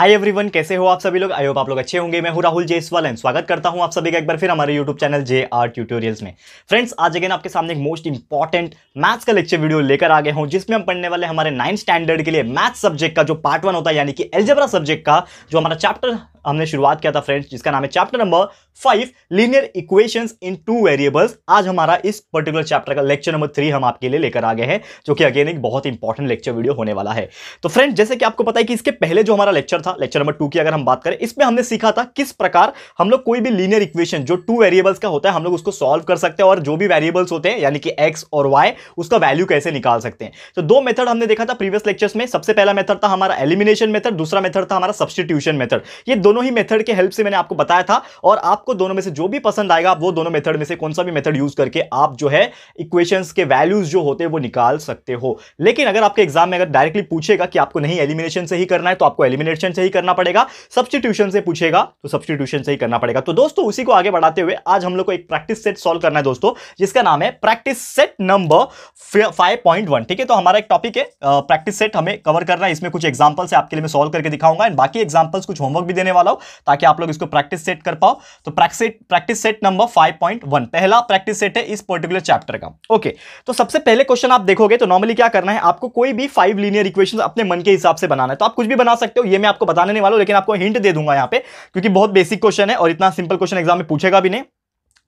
hi everyone कैसे हो आप सभी लोग आई होप आप लोग अच्छे होंगे मैं हूं राहुल जयसवाल एंड स्वागत करता हूं आप सभी का एक बार फिर हमारे YouTube channel J R tutorials में फ्रेंड्स आज अगेन आपके सामने एक मोस्ट इंपॉर्टेंट मैथ्स का लेक्चर वीडियो लेकर आ गए हूं जिसमें हम पढ़ने वाले हमारे नाइन्थ स्टैंडर्ड के लिए मैथ्स सब्जेक्ट का जो पार्ट वन होता है यानी कि एल्जेबरा सब्जेक्ट का जो हमारा चैप्टर हमने शुरुआत किया था फ्रेंड्स जिसका नाम है chapter number five linear equation in two variables आज हमारा इस पर्टिकुलर चैप्टर का लेक्चर नंबर थ्री हम आपके लिए लेकर आ गए हैं जो कि अगेन एक बहुत इंपॉर्टेंट लेक्चर वीडियो होने वाला है तो फ्रेंड्स जैसे कि आपको पता है कि इसके पहले जो हमारा लेक्चर था था लेक्चर नंबर टू की अगर हम बात करें इसमें हमने सीखा था किस प्रकार हम लोग कोई भी लीनियर इक्वेशन जो टू वेरिएबल्स का होता है हम लोग उसको सॉल्व कर सकते हैं और जो भी वेरिएबल्स होते हैं यानी कि एक्स और वाई उसका वैल्यू कैसे निकाल सकते हैं तो दो मेथड हमने देखा था प्रीवियस लेक्चर्स में सबसे पहला मेथड था हमारा एलिमिनेशन मेथड दूसरा मेथड था हमारा सब्सटीट्यूशन मेथड ये दोनों ही मेथड के हेल्प से मैंने आपको बताया था और आपको दोनों में से जो भी पसंद आएगा वो दोनों मेथड में से कौन सा भी मेथड यूज करके आप जो है इक्वेशन के वैल्यूज जो होते हैं वो निकाल सकते हो लेकिन अगर आपके एग्जाम में अगर डायरेक्टली पूछेगा कि आपको नहीं एलिमिनेशन से ही करना है तो आपको एलिमिनेशन से ही करना पड़ेगा सब्सटीट्यूशन से पूछेगा तो सब्सटीट्यूशन से ही करना पड़ेगा तो दोस्तों उसी को आगे बढ़ाते हुए आज हम लोग को एक प्रैक्टिस सेट सॉल्व करना है दोस्तों जिसका नाम है प्रैक्टिस सेट नंबर फाइव ठीक है तो हमारा एक टॉपिक है प्रैक्टिस सेट हमें कवर करना है इसमें कुछ एग्जाम्पल से आपके लिए मैं सॉल्व करके दिखाऊंगा एंड बाकी एग्जाम्पल्स कुछ होमवर्क भी देने वाला हूँ ताकि आप लोग इसको प्रैक्टिस सेट कर पाओ तो प्रैक्टिस सेट नंबर 5.1 पहला प्रैक्टिस सेट है इस पर्टिकुलर चैप्टर का ओके तो सबसे पहले क्वेश्चन आप देखोगे तो नॉर्मली क्या करना है आपको कोई भी फाइव लीनियर इक्वेशन अपने मन के हिसाब से बनाना है तो आप कुछ भी बना सकते हो ये मैं आपको आपको बताने नहीं वाला लेकिन आपको हिंट दे दूंगा यहाँ पे क्योंकि बहुत बेसिक क्वेश्चन है और इतना सिंपल क्वेश्चन एग्जाम में पूछेगा भी नहीं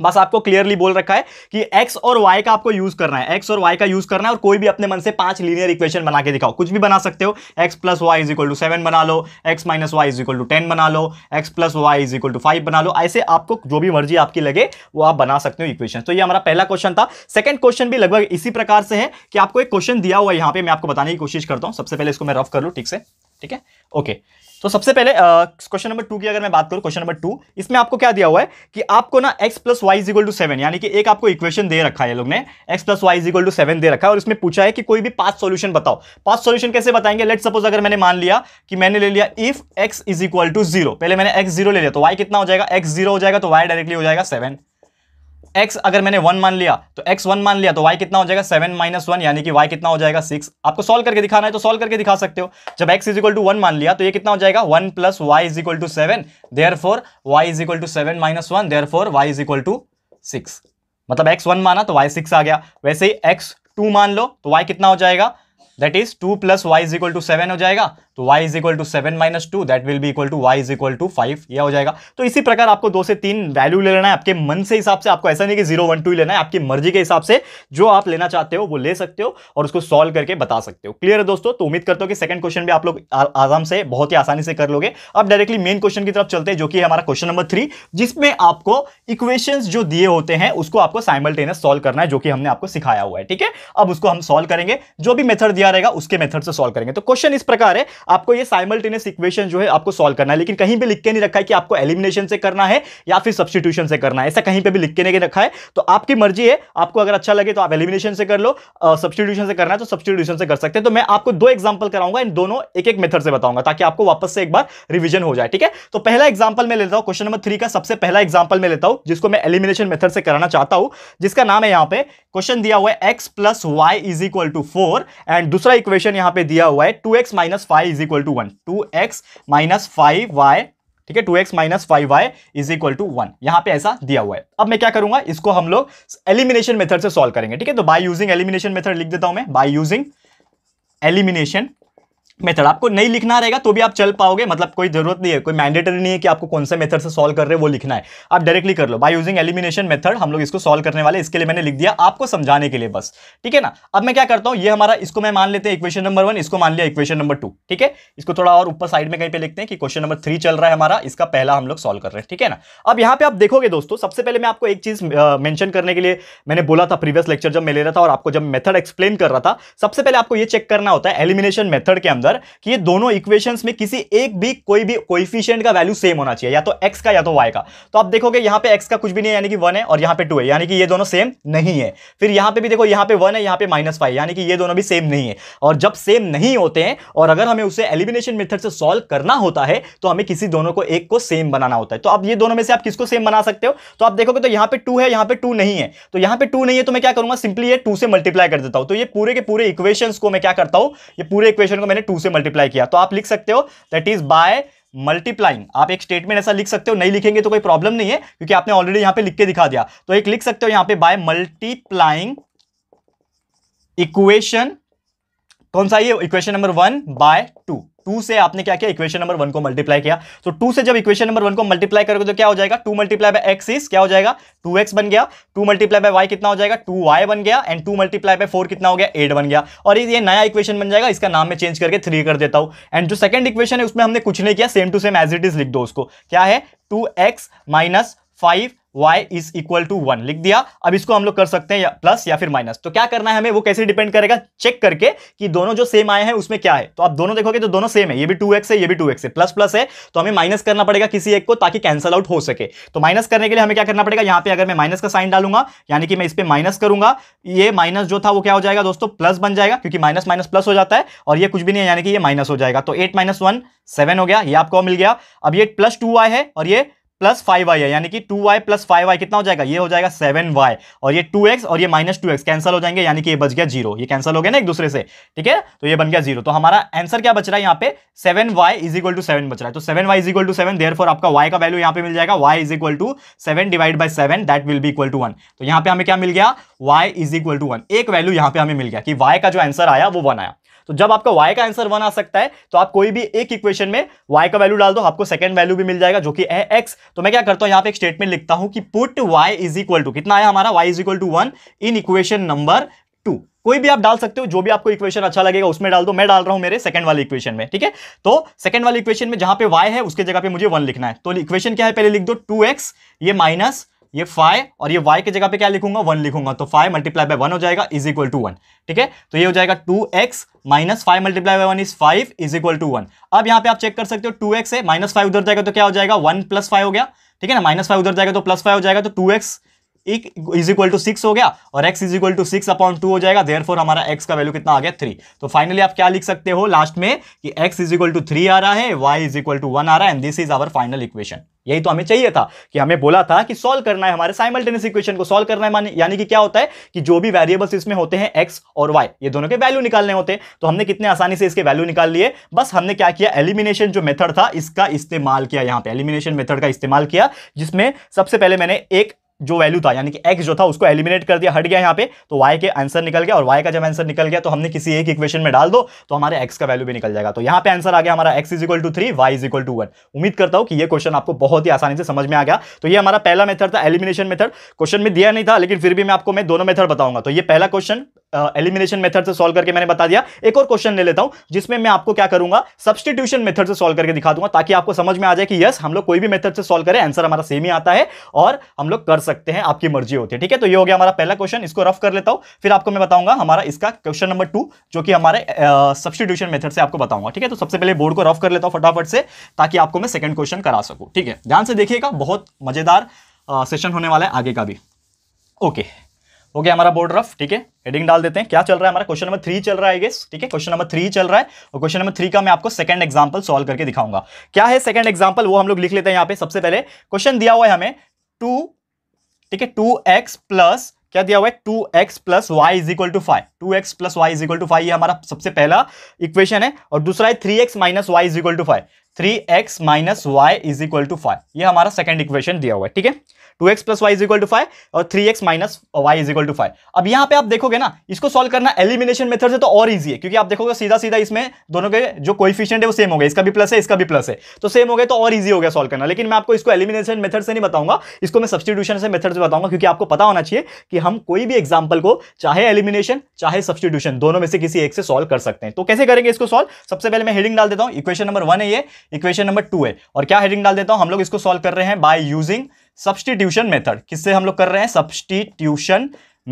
बस आपको क्लियरली बोल रखा है कि x और y का आपको यूज करना है x और y का यूज करना है और कोई भी अपने मन से पांच लीनियर इक्वेशन बना के दिखाओ कुछ भी बना सकते हो x plus y is equal to seven बना लो x minus y is equal to ten बना लो x plus y is equal to five बना लो ऐसे आपको जो भी मर्जी आपकी लगे वो आप बना सकते हो इक्वेशन तो ये हमारा पहला क्वेश्चन था सेकंड क्वेश्चन भी लगभग इसी प्रकार से है कि आपको एक क्वेश्चन दिया हुआ है यहाँ पे मैं आपको बताने की कोशिश करता हूँ सबसे पहले इसको मैं रफ कर लूँ ठीक से ठीक है ओके तो सबसे पहले क्वेश्चन नंबर टू की अगर मैं बात करूं क्वेश्चन नंबर टू इसमें आपको क्या दिया हुआ है कि आपको ना x plus y is equal to seven यानी कि एक आपको इक्वेशन दे रखा है लोग ने x plus y is equal to seven दे रखा है और इसमें पूछा है कि कोई भी पांच सॉल्यूशन बताओ पांच सॉल्यूशन कैसे बताएंगे लेट सपोज अगर मैंने मान लिया कि मैंने ले लिया if x is equal to zero पहले मैंने एक्स जीरो ले लिया तो वाई कितना हो जाएगा एक्स जीरो हो जाएगा तो वाई डायरेक्टली हो जाएगा सेवन x अगर मैंने वन मान लिया तो x वन मान लिया तो y कितना हो जाएगा सेवन माइनस वन यानी कि y कितना हो जाएगा सिक्स आपको सॉल्व करके दिखाना है तो सॉल्व करके दिखा सकते हो जब x is equal to one मान लिया तो ये कितना हो जाएगा one plus y is equal to seven therefore y is equal to seven minus one therefore y is equal to six मतलब x वन माना तो y सिक्स आ गया वैसे ही x टू मान लो तो y कितना हो जाएगा that is two plus y is equal to seven हो जाएगा तो y is equal to seven minus two that will भी equal to y is equal to five यह हो जाएगा तो इसी प्रकार आपको दो से तीन वैल्यू ले लेना है आपके मन से हिसाब से आपको ऐसा नहीं कि जीरो वन टू लेना है आपकी मर्जी के हिसाब से जो आप लेना चाहते हो वो ले सकते हो और उसको सॉल्व करके बता सकते हो क्लियर है दोस्तों तो उम्मीद करते हो कि सेकंड क्वेश्चन भी आप लोग आराम से बहुत ही आसानी से कर लोगे अब डायरेक्टली मेन क्वेश्चन की तरफ चलते हैं जो कि हमारा क्वेश्चन नंबर थ्री जिसमें आपको इक्वेशन जो दिए होते हैं उसको आपको साइमल्टेनियस सॉल्व करना है जो कि हमने आपको सिखाया हुआ है ठीक है अब उसको हम सॉल्व करेंगे जो भी मेथड दिया क्या रहेगा उसके मेथड से सॉल्व करेंगे तो क्वेश्चन इस प्रकार है आपको ये साइमल्टेनियस इक्वेशन जो है आपको सॉल्व करना है लेकिन कहीं भी लिख के नहीं रखा है कि आपको एलिमिनेशन से करना है या फिर सब्सटीट्यूशन से करना है ऐसा कहीं पर भी लिख के नहीं रखा है तो आपकी मर्जी है आपको अगर अच्छा लगे तो आप एलिमिनेशन से कर लो सब्सटीट्यूशन से करना है तो सब्सटीट्यूशन से कर सकते हैं तो मैं आपको दो एग्जाम्पल कराऊंगा इन दोनों एक एक मेथड से बताऊंगा ताकि आपको वापस से एक बार रिविजन हो जाए ठीक है तो पहला एग्जाम्पल मैं लेता हूँ क्वेश्चन नंबर थ्री का सबसे पहला एग्जाम्पल मैं लेता हूँ जिसको मैं एलिमिनेशन मेथड से कराना चाहता हूँ जिसका नाम है यहाँ पे क्वेश्चन दिया हुआ है x plus y is equal to four and दूसरा इक्वेशन यहां पे दिया हुआ है two x minus five is equal to one two x minus five y ठीक है two x minus five y is equal to one यहां पर ऐसा दिया हुआ है अब मैं क्या करूंगा इसको हम लोग एलिमिनेशन मेथड से सॉल्व करेंगे ठीक है तो बाय यूजिंग एलिमिनेशन मेथड लिख देता हूं मैं बाय यूजिंग एलिमिनेशन मेथड आपको नहीं लिखना रहेगा तो भी आप चल पाओगे मतलब कोई जरूरत नहीं है कोई मैंडेटरी नहीं है कि आपको कौन से मेथड से सॉल्व कर रहे हैं वो लिखना है आप डायरेक्टली कर लो बाय यूजिंग एलिमिनेशन मेथड हम लोग इसको सॉल्व करने वाले इसके लिए मैंने लिख दिया आपको समझाने के लिए बस ठीक है ना अब मैं क्या करता हूँ ये हमारा इसको मैं मान लेते हैं इक्वेशन नंबर वन इसको मान लिया इक्वेशन नंबर टू ठीक है इसको थोड़ा और ऊपर साइड में कहीं पर लिखते हैं कि क्वेश्चन नंबर थ्री चल रहा है हमारा इसका पहला हम लोग सॉल्व कर रहे हैं ठीक है ना अब यहाँ पे आप देखोगे दोस्तों सबसे पहले मैं आपको एक चीज मैंशन करने के लिए मैंने बोला था प्रीवियस लेक्चर जब मैं ले रहा था और आपको जब मेथड एक्सप्लेन कर रहा था सबसे पहले आपको ये चेक करना होता है एलिमिनेशन मेथड के अंदर अंदर कि ये दोनों इक्वेशंस में किसी एक भी कोई भी कोइफिशियंट का वैल्यू सेम होना चाहिए या तो एक्स का या तो वाई का तो आप देखोगे यहां पे एक्स का कुछ भी नहीं है यानी कि वन है और यहां पे टू है यानी कि ये दोनों सेम नहीं है फिर यहां पे भी देखो यहां पे वन है यहां पे माइनस फाइव यानी कि ये दोनों भी सेम नहीं है और जब सेम नहीं होते हैं और अगर हमें उसे एलिमिनेशन मेथड से सॉल्व करना होता है तो हमें किसी दोनों को एक को सेम बनाना होता है तो आप ये दोनों में से आप किसको सेम बना सकते हो तो आप देखोगे तो यहां पे टू है यहां पे टू नहीं है तो यहां पे टू नहीं है तो मैं क्या करूंगा सिंपली ये टू से मल्टीप्लाई कर देता हूं तो ये पूरे के पूरे इक्वेशन को मैं क्या करता हूं ये पूरे इक्वेशन को मैंने टू टू से मल्टीप्लाई किया तो आप लिख सकते हो दैट इज बाय मल्टीप्लाइंग आप एक स्टेटमेंट ऐसा लिख सकते हो नहीं लिखेंगे तो कोई प्रॉब्लम नहीं है क्योंकि आपने ऑलरेडी यहां पे लिख के दिखा दिया तो एक लिख सकते हो यहां पे बाय मल्टीप्लाइंग इक्वेशन कौन सा ये equation number one by two two से आपने क्या किया इक्वेशन नंबर वन को मल्टीप्लाई किया तो टू से जब इक्वेशन नंबर वन को मल्टीप्लाई करोगे तो क्या हो जाएगा two multiply by x is क्या हो जाएगा टू एक्स बन गया टू मल्टीप्लाई बाय वाई कितना हो जाएगा टू वाई बन गया and two multiply by four कितना हो गया एट बन गया और ये नया इक्वेशन बन जाएगा इसका नाम में चेंज करके थ्री कर देता हूं एंड जो सेकंड इक्वेशन है उसमें हमने कुछ नहीं किया same to same as it is लिख दो उसको क्या है two x minus five y is equal to one लिख दिया अब इसको हम लोग कर सकते हैं या, प्लस या फिर माइनस तो क्या करना है हमें वो कैसे डिपेंड करेगा चेक करके कि दोनों जो सेम आए हैं उसमें क्या है तो आप दोनों देखोगे तो दोनों सेम है ये भी टू एक्स है ये भी टू एक्स है प्लस प्लस है तो हमें माइनस करना पड़ेगा किसी एक को ताकि कैंसल आउट हो सके तो माइनस करने के लिए हमें क्या करना पड़ेगा यहाँ पे अगर मैं माइनस का साइन डालूंगा यानी कि मैं इस पर माइनस करूंगा ये माइनस जो था वो क्या हो जाएगा दोस्तों प्लस बन जाएगा क्योंकि माइनस माइनस प्लस हो जाता है और ये कुछ भी नहीं है यानी कि ये माइनस हो जाएगा तो एट माइनस वन सेवन हो गया ये आपको मिल गया अब ये प्लस टू है और ये प्लस फाइव वाई है यानी कि two y plus five y कितना हो जाएगा ये हो जाएगा सेवन वाई और ये टू एक्स और ये माइनस टू एक्स कैंसिल हो जाएंगे यानी कि ये बच गया जीरो ये कैंसिल हो गया ना एक दूसरे से ठीक है तो ये बन गया जीरो तो हमारा आंसर क्या बच रहा है यहाँ पे seven y is equal to seven बच रहा है तो seven y is equal to seven therefore आपका वाई का वैल्यू यहाँ पे मिल जाएगा y is equal to seven divide by seven that will भी इक्वल टू वन तो यहाँ पे हमें क्या मिल गया y is equal to one एक वैल्यू यहाँ पे हमें मिल गया कि वाई का जो आंसर आया वो वन आया तो जब आपका वाई का आंसर वन आ सकता है तो आप कोई भी एक इक्वेशन में वाई का वैल्यू डाल दो आपको सेकंड वैल्यू भी मिल जाएगा जो कि है एक्स तो मैं क्या करता हूं यहां पे एक स्टेटमेंट लिखता हूं कि put y is equal to कितना आया हमारा y is equal to one in equation number two कोई भी आप डाल सकते हो जो भी आपको इक्वेशन अच्छा लगेगा उसमें डाल दो मैं डाल रहा हूं मेरे सेकंड वाले इक्वेशन में ठीक है तो सेकंड वाले इक्वेशन में जहां पे वाई है उसके जगह पे मुझे वन लिखना है तो इक्वेशन क्या है पहले लिख दो टू एक्स ये माइनस ये फाइव और ये वाई की जगह पे क्या लिखूंगा वन लिखूंगा तो फाइव मल्टीप्लाई बाय वन हो जाएगा इज इक्वल टू वन ठीक है तो ये हो जाएगा two x minus five multiply by one is five is equal to one अब यहाँ पे आप चेक कर सकते हो टू एक्स है माइनस फाइव उधर जाएगा तो क्या हो जाएगा वन प्लस फाइव हो गया ठीक है ना माइनस फाइव उधर जाएगा तो प्लस फाइव हो जाएगा तो टू एक्स एक इज इक्वल टू सिक्स हो गया और x is equal to six upon two हो जाएगा देयर हमारा एक्स का वैल्यू कितना आ गया थ्री तो फाइनली आप क्या लिख सकते हो लास्ट में कि x is equal to three आ रहा है y is equal to one आ रहा है and this is our final equation यही तो हमें चाहिए था कि हमें बोला था कि सॉल्व करना है हमारे साइमल्टेनियस इक्वेशन को सॉल्व करना है माने यानी कि क्या होता है कि जो भी वेरिएबल्स इसमें होते हैं एक्स और वाई ये दोनों के वैल्यू निकालने होते हैं तो हमने कितने आसानी से इसके वैल्यू निकाल लिए बस हमने क्या किया एलिमिनेशन जो मेथड था इसका इस्तेमाल किया यहां पर एलिमिनेशन मेथड का इस्तेमाल किया जिसमें सबसे पहले मैंने एक जो वैल्यू था यानी कि एक्स जो था उसको एलिमिनेट कर दिया हट गया यहाँ पे तो वाई के आंसर निकल गया और वाई का जब आंसर निकल गया तो हमने किसी एक इक्वेशन में डाल दो तो हमारे एक्स का वैल्यू भी निकल जाएगा तो यहाँ पे आंसर आ गया हमारा x is equal to three y is equal to one उम्मीद करता हूँ कि ये क्वेश्चन आपको बहुत ही आसानी से समझ में आ गया तो ये हमारा पहला मेथड था एलिमिनेशन मेथड क्वेश्चन में दिया नहीं था लेकिन फिर भी मैं आपको मैं दोनों मेथड बताऊंगा तो ये पहला क्वेश्चन एलिमिनेशन मेथड से सॉल्व करके मैंने बता दिया एक और क्वेश्चन ले लेता हूं जिसमें मैं आपको क्या करूंगा सब्सटीट्यूशन मेथड से सॉल्व करके दिखा दूंगा ताकि आपको समझ में आ जाए कि यस हम लोग कोई भी मेथड से सॉल्व करें आंसर हमारा सेम ही आता है और हम लोग कर सकते हैं आपकी मर्जी होती है ठीक है तो ये हो गया हमारा पहला क्वेश्चन इसको रफ कर लेता हूं फिर आपको मैं बताऊंगा हमारा इसका क्वेश्चन नंबर टू जो कि हमारे सब्सटीट्यूशन मेथड से आपको बताऊंगा ठीक है तो सबसे पहले बोर्ड को रफ कर लेता हूं फटाफट से ताकि आपको मैं सेकंड क्वेश्चन करा सकूं ठीक है ध्यान से देखिएगा बहुत मजेदार सेशन होने वाला है आगे का भी ओके हो गया हमारा बोर्ड रफ ठीक है हेडिंग डाल देते हैं क्या चल रहा है हमारा क्वेश्चन नंबर थ्री चल रहा है गेस ठीक है क्वेश्चन नंबर थ्री चल रहा है और क्वेश्चन नंबर थ्री का मैं आपको सेकंड एग्जांपल सॉल्व करके दिखाऊंगा क्या है सेकंड एग्जांपल वो हम लोग लिख लेते हैं यहाँ पे सबसे पहले क्वेश्चन दिया हुआ है हमें टू ठीक है टू एक्स प्लस क्या दिया हुआ है two x plus y is equal to five two x plus y is equal to five ये हमारा सबसे पहला इक्वेशन है और दूसरा है three x minus y is equal to five three x minus y is equal to five ये हमारा सेकेंड इक्वेशन दिया हुआ है ठीक है two x plus y is equal to five और three x minus y is equal to five अब यहाँ पे आप देखोगे ना इसको सॉल्व करना एलिमिनेशन मेथड से तो और ईजी है क्योंकि आप देखोगे सीधा सीधा इसमें दोनों के जो कोफिशियंट है वो सेम हो गया इसका भी प्लस है इसका भी प्लस है तो सेम तो हो गया तो और ईजी हो गया सॉल्व करना लेकिन मैं आपको इसको एलिमिनेशन मेथड से नहीं बताऊंगा इसको मैं सब्सटीट्यूशन से मेथड से बताऊंगा क्योंकि आपको पता होना चाहिए कि हम कोई भी एग्जाम्पल को चाहे एलिमिनेशन चाहे सब्सटीट्यूशन दोनों में से किसी एक से सॉल्व कर सकते हैं तो कैसे करेंगे इसको सॉल्व सबसे पहले मैं हेडिंग डाल देता हूँ इक्वेशन नंबर वन है ये इक्वेशन नंबर टू है और क्या हेडिंग डाल देता हूँ हम लोग इसको सॉल्व कर रहे हैं बाय यूजिंग सब्सटीट्यूशन मेथड किससे हम लोग कर रहे हैं सब्सटीट्यूशन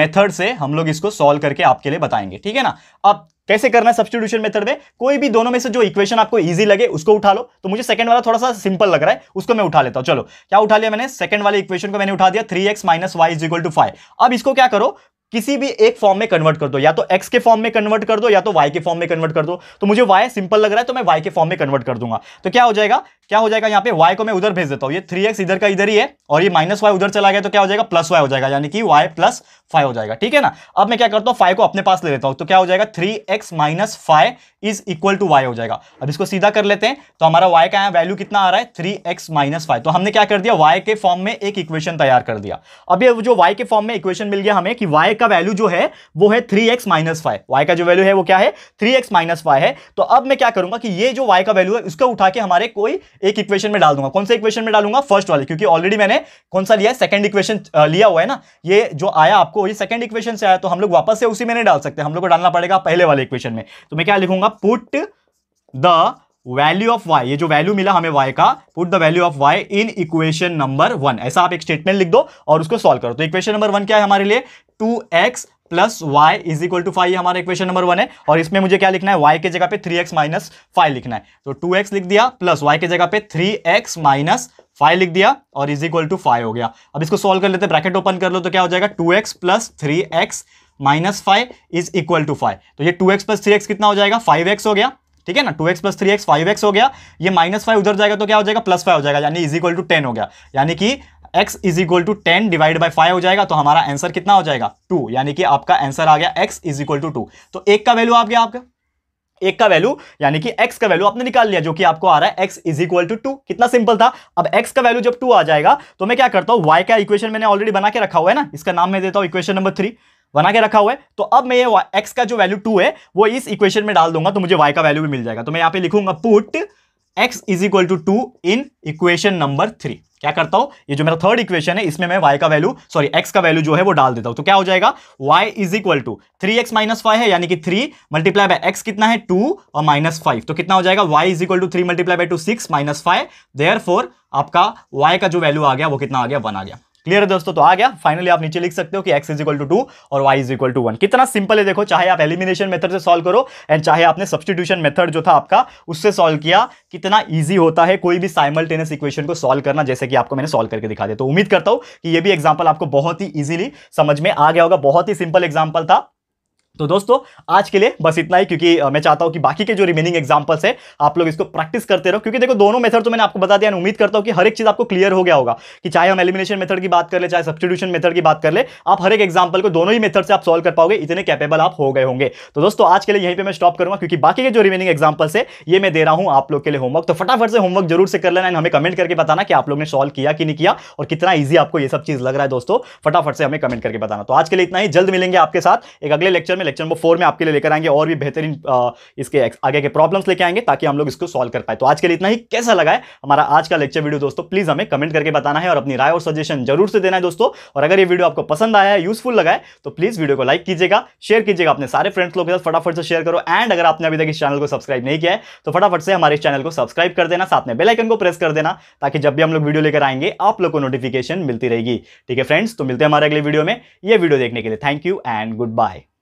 मेथड से हम लोग इसको सॉल्व करके आपके लिए बताएंगे ठीक है ना अब कैसे करना है सब्सटीट्यूशन मेथड में कोई भी दोनों में से जो इक्वेशन आपको इजी लगे उसको उठा लो तो मुझे सेकंड वाला थोड़ा सा सिंपल लग रहा है उसको मैं उठा लेता हूं चलो क्या उठा लिया मैंने सेकंड वाले इक्वेशन को मैंने उठा दिया three x minus y is equal to five अब इसको क्या करो किसी भी एक फॉर्म में कन्वर्ट कर दो या तो एक्स के फॉर्म में कन्वर्ट कर दो या तो वाई के फॉर्म में कन्वर्ट कर दो तो मुझे वाई सिंपल लग रहा है तो मैं वाई के फॉर्म में कन्वर्ट कर दूंगा तो क्या हो जाएगा क्या हो जाएगा यहाँ पे वाई को मैं उधर भेज देता हूँ ये थ्री इधर का इधर ही है और ये माइनस वाई उधर चला गया तो क्या हो जाएगा प्लस वाई हो जाएगा यानी कि वाई प्लस फाइव हो जाएगा ठीक है ना अब मैं क्या करता हूँ फाइव को अपने पास ले लेता हूँ तो क्या हो जाएगा three x minus five is equal to y हो जाएगा अब इसको सीधा कर लेते हैं तो हमारा वाई का वैल्यू कितना आ रहा है थ्री एक्स माइनस फाइव तो हमने क्या कर दिया वाई के फॉर्म में एक इक्वेशन तैयार कर दिया अब ये जो वाई के फॉर्म में इक्वेशन मिल गया हमें कि वाई का वैल्यू जो है वो है three x minus five y का जो वैल्यू है वो क्या है थ्री एक्स माइनस फाइव है तो अब मैं क्या करूंगा कि ये जो वाई का वैल्यू है उसको उठा के हमारे कोई एक इक्वेशन में डाल दूंगा कौन से इक्वेशन में डालूंगा फर्स्ट वाले क्योंकि ऑलरेडी मैंने कौन सा लिया सेकंड इक्वेशन लिया हुआ है ना ये जो आया आपको ये सेकंड इक्वेशन से आया तो हम लोग वापस से उसी में नहीं डाल सकते हम लोग को डालना पड़ेगा पहले वाले इक्वेशन में तो मैं क्या लिखूंगा put the value of y ये जो वैल्यू मिला हमें वाई का put the value of y in equation number one ऐसा आप एक स्टेटमेंट लिख दो और उसको सॉल्व करो तो इक्वेशन नंबर वन क्या है हमारे लिए two x plus y is equal to five हमारा इक्वेशन नंबर वन है और इसमें मुझे क्या लिखना है वाई के जगह पे थ्री एक्स माइनस फाइव लिखना है तो टू एक्स लिख दिया प्लस वाई के जगह पे थ्री एक्स माइनस फाइव लिख दिया और इज इक्वल टू फाइव हो गया अब इसको सॉल्व कर लेते हैं ब्रैकेट ओपन कर लो तो क्या हो जाएगा two x plus three x minus five is equal to five तो ये two x plus three x कितना हो जाएगा फाइव एक्स हो गया ठीक है ना two x plus three x five x हो गया ये माइनस फाइव उधर जाएगा तो क्या हो जाएगा प्लस फाइव हो जाएगा यानी इज इक्वल टू टेन हो गया यानी कि x is equal to ten divide by five हो जाएगा तो हमारा आंसर कितना हो जाएगा टू यानी कि आपका आंसर आ गया x is equal to two तो एक का वैल्यू आ गया आपका एक का वैल्यू यानी कि x का वैल्यू आपने निकाल लिया जो कि आपको आ रहा है x is equal to two कितना सिंपल था अब x का वैल्यू जब टू आ जाएगा तो मैं क्या करता हूं y का इक्वेशन मैंने ऑलरेडी बना के रखा हुआ है ना इसका नाम मैं देता हूं इक्वेशन नंबर थ्री बना के रखा हुआ है तो अब मैं ये एक्स का जो वैल्यू टू है वो इस इक्वेशन में डाल दूंगा तो मुझे वाई का वैल्यू भी मिल जाएगा तो मैं यहाँ पे लिखूंगा put x is equal to two in equation number three क्या करता हूं ये जो मेरा थर्ड इक्वेशन है इसमें मैं y का वैल्यू सॉरी x का वैल्यू जो है वो डाल देता हूं तो क्या हो जाएगा y is equal to three x minus five है यानी कि थ्री मल्टीप्लाई बाय एक्स कितना है टू और माइनस फाइव तो कितना हो जाएगा y is equal to three multiply by two six minus five there आपका y का जो वैल्यू आ गया वो कितना आ गया वन आ गया क्लियर है दोस्तों तो आ गया फाइनली आप नीचे लिख सकते हो कि x is equal to two और y is equal to one कितना सिंपल है देखो चाहे आप एलिमिनेशन मेथड से सॉल्व करो एंड चाहे आपने सब्सटीट्यूशन मेथड जो था आपका उससे सॉल्व किया कितना ईजी होता है कोई भी साइमल्टेनियस इक्वेशन को सॉल्व करना जैसे कि आपको मैंने सॉल्व करके दिखा दिया तो उम्मीद करता हूँ कि यह भी एग्जाम्पल आपको बहुत ही ईजिली समझ में आ गया होगा बहुत ही सिंपल एग्जाम्पल था तो दोस्तों आज के लिए बस इतना ही क्योंकि मैं चाहता हूं कि बाकी के जो रिमेनिंग एग्जांपल्स है आप लोग इसको प्रैक्टिस करते रहो क्योंकि देखो दोनों मेथड तो मैंने आपको बता दिया उम्मीद करता हूं कि हर एक चीज आपको क्लियर हो गया होगा कि चाहे हम एलिमिनेशन मेथड की बात कर ले चाहे सब्सिट्यूशन मेथड की बात कर ले आप हर एक एग्जाम्पल को दोनों ही मेथड से आप सॉल्व कर पाओगे इतने कैपेबल आप हो गए होंगे तो दोस्तों आज के लिए यहीं पर मैं स्टॉप करूंगा क्योंकि बाकी के जो रिमेनिंग एग्जाम्पल्स है ये मैं दे रहा हूँ आप लोग के लिए होमवर्क तो फटाफट से होमवर्क जरूर से कर लेना हमें कमेंट करके बताना कि आप लोग ने सॉल्व किया कि नहीं किया और कितना ईजी आपको ये सब चीज लग रहा है दोस्तों फटाफट से हमें कमेंट करके बताना तो आज के लिए इतना ही जल्द मिलेंगे आपके साथ एक अगले लेक्चर में लेक्चर नंबर फोर में आपके लिए लेकर आएंगे और भी बेहतरीन इसके आगे के प्रॉब्लम्स लेके आएंगे ताकि हम लोग इसको सॉल्व कर पाए तो आज के लिए इतना ही कैसा लगा है हमारा आज का लेक्चर वीडियो दोस्तों प्लीज़ हमें कमेंट करके बताना है और अपनी राय और सजेशन जरूर से देना है दोस्तों और अगर ये वीडियो आपको पसंद आया है यूजफुल लगा है तो प्लीज़ वीडियो को लाइक कीजिएगा शेयर कीजिएगा अपने सारे फ्रेंड्स लोग के साथ फटाफट से शेयर करो एंड अगर आपने अभी तक इस चैनल को सब्सक्राइब नहीं किया है तो फटाफट से हमारे चैनल को सब्सक्राइब कर देना साथ में बेलाइकन को प्रेस कर देना ताकि जब भी हम लोग वीडियो लेकर आएंगे आप लोग को नोटिफिकेशन मिलती रहेगी ठीक है फ्रेंड्स तो मिलते हैं हमारे अगले वीडियो में ये वीडियो देखने के लिए thank you and good bye